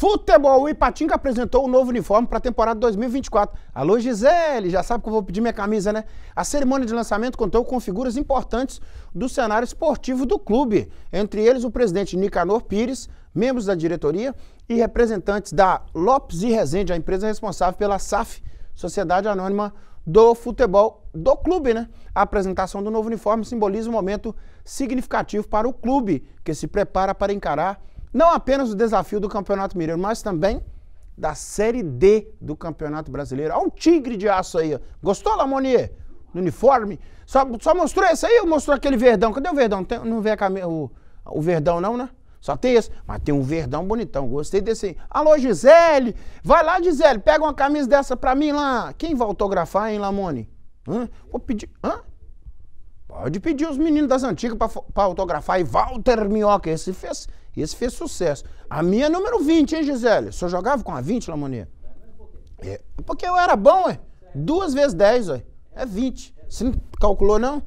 Futebol, o Ipatinga apresentou o um novo uniforme para a temporada 2024. Alô, Gisele, já sabe que eu vou pedir minha camisa, né? A cerimônia de lançamento contou com figuras importantes do cenário esportivo do clube, entre eles o presidente Nicanor Pires, membros da diretoria e representantes da Lopes e Resende, a empresa responsável pela SAF, Sociedade Anônima do Futebol do clube, né? A apresentação do novo uniforme simboliza um momento significativo para o clube, que se prepara para encarar não apenas o desafio do Campeonato Mineiro, mas também da Série D do Campeonato Brasileiro. Olha um tigre de aço aí. Ó. Gostou, Lamonier? No uniforme? Só, só mostrou esse aí ou mostrou aquele verdão? Cadê o verdão? Tem, não vê a, o, o verdão não, né? Só tem esse. Mas tem um verdão bonitão. Gostei desse aí. Alô, Gisele! Vai lá, Gisele. Pega uma camisa dessa pra mim lá. Quem vai autografar, hein, Lamone? Hã? Vou pedir... Hã? Pode pedir os meninos das antigas para autografar. E Walter Minhoca, esse fez, esse fez sucesso. A minha é número 20, hein, Gisele? Só jogava com a 20, Lamonia? É, porque eu era bom, ué. Duas vezes 10, ué. É 20. Você não calculou, não?